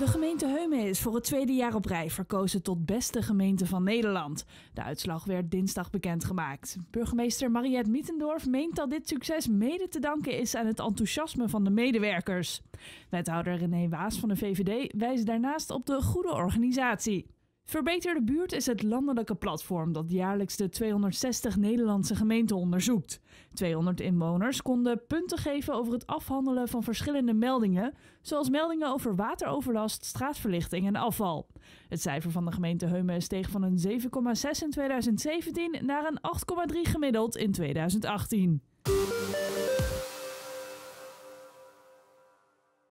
De gemeente Heumen is voor het tweede jaar op rij verkozen tot beste gemeente van Nederland. De uitslag werd dinsdag bekendgemaakt. Burgemeester Mariette Mietendorf meent dat dit succes mede te danken is aan het enthousiasme van de medewerkers. Wethouder René Waas van de VVD wijst daarnaast op de goede organisatie. Verbeter de Buurt is het landelijke platform dat jaarlijks de 260 Nederlandse gemeenten onderzoekt. 200 inwoners konden punten geven over het afhandelen van verschillende meldingen, zoals meldingen over wateroverlast, straatverlichting en afval. Het cijfer van de gemeente Heumen steeg van een 7,6 in 2017 naar een 8,3 gemiddeld in 2018.